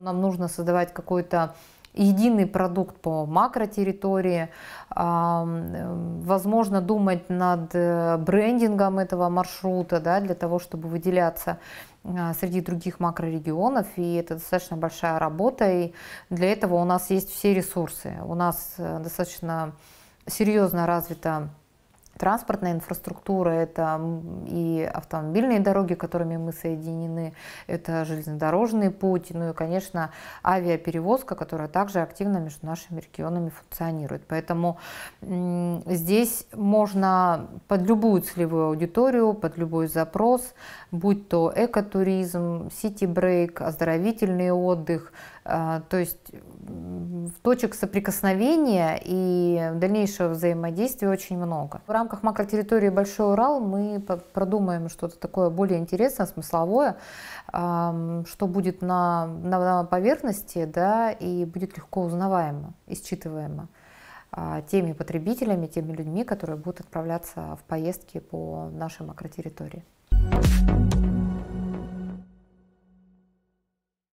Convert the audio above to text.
Нам нужно создавать какой-то единый продукт по макротерритории, э, возможно думать над э, брендингом этого маршрута да, для того, чтобы выделяться э, среди других макрорегионов, и это достаточно большая работа, и для этого у нас есть все ресурсы. У нас достаточно серьезно развита транспортная инфраструктура, это и автомобильные дороги, которыми мы соединены, это железнодорожный путь, ну и, конечно, авиаперевозка, которая также активно между нашими регионами функционирует. Поэтому здесь можно под любую целевую аудиторию, под любой запрос, будь то экотуризм, сити-брейк, оздоровительный отдых, э, то есть точек соприкосновения и дальнейшего взаимодействия очень много. В рамках макротерритории Большой Урал мы продумаем что-то такое более интересное, смысловое, что будет на, на, на поверхности, да, и будет легко узнаваемо, исчитываемо а, теми потребителями, теми людьми, которые будут отправляться в поездки по нашей макротерритории. Thank